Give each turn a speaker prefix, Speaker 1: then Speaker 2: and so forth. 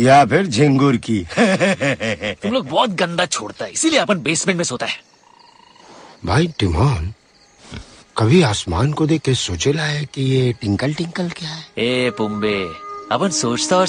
Speaker 1: या फिर झिंगूर की
Speaker 2: तुम लोग बहुत गंदा छोड़ता है इसीलिए
Speaker 3: अपन बेसमेंट में सोता है
Speaker 1: भाई टिमोन कभी आसमान
Speaker 4: को देख के ला है कि ये टिंकल टिंकल क्या है ए पुम्बे अपन सोचता और